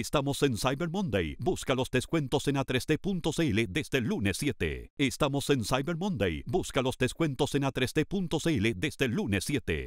Estamos en Cyber Monday. Busca los descuentos en a3d.cl desde el lunes 7. Estamos en Cyber Monday. Busca los descuentos en a3d.cl desde el lunes 7.